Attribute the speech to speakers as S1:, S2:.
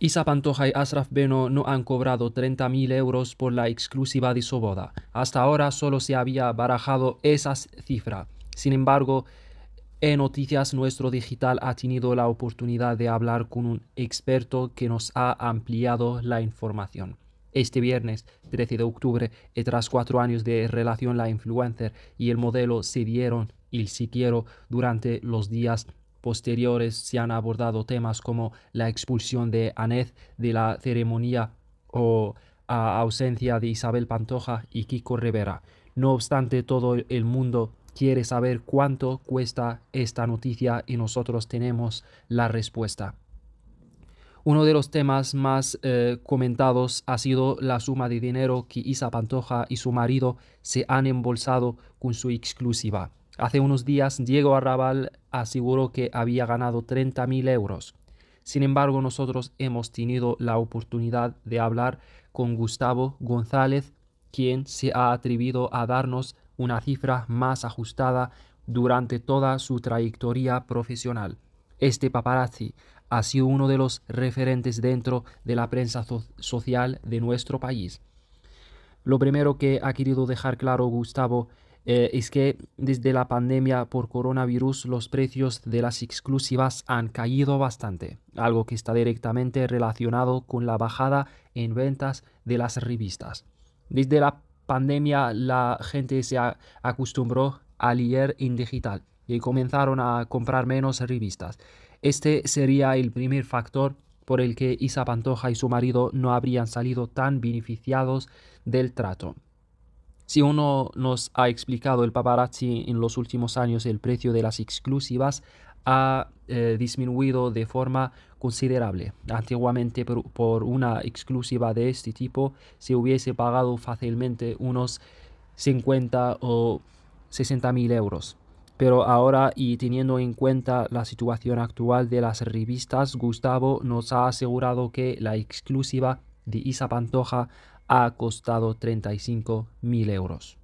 S1: Isa Pantoja y Asraf Beno no han cobrado 30.000 euros por la exclusiva de su Hasta ahora solo se había barajado esa cifra. Sin embargo, en Noticias Nuestro Digital ha tenido la oportunidad de hablar con un experto que nos ha ampliado la información. Este viernes 13 de octubre, y tras cuatro años de relación, la influencer y el modelo se dieron el si durante los días posteriores se han abordado temas como la expulsión de Aneth de la ceremonia o ausencia de Isabel Pantoja y Kiko Rivera. No obstante, todo el mundo quiere saber cuánto cuesta esta noticia y nosotros tenemos la respuesta. Uno de los temas más eh, comentados ha sido la suma de dinero que Isa Pantoja y su marido se han embolsado con su exclusiva. Hace unos días Diego Arrabal aseguró que había ganado 30.000 euros. Sin embargo, nosotros hemos tenido la oportunidad de hablar con Gustavo González, quien se ha atrevido a darnos una cifra más ajustada durante toda su trayectoria profesional. Este paparazzi ha sido uno de los referentes dentro de la prensa social de nuestro país. Lo primero que ha querido dejar claro Gustavo eh, es que desde la pandemia por coronavirus los precios de las exclusivas han caído bastante, algo que está directamente relacionado con la bajada en ventas de las revistas. Desde la pandemia la gente se acostumbró a leer en digital y comenzaron a comprar menos revistas. Este sería el primer factor por el que Isa Pantoja y su marido no habrían salido tan beneficiados del trato. Si uno nos ha explicado el paparazzi en los últimos años, el precio de las exclusivas ha eh, disminuido de forma considerable. Antiguamente por, una exclusiva de este tipo se hubiese pagado fácilmente unos 50 o 60 mil euros. Pero ahora y teniendo en cuenta la situación actual de las revistas, Gustavo nos ha asegurado que la exclusiva de Isa Pantoja ha costado 35.000 euros.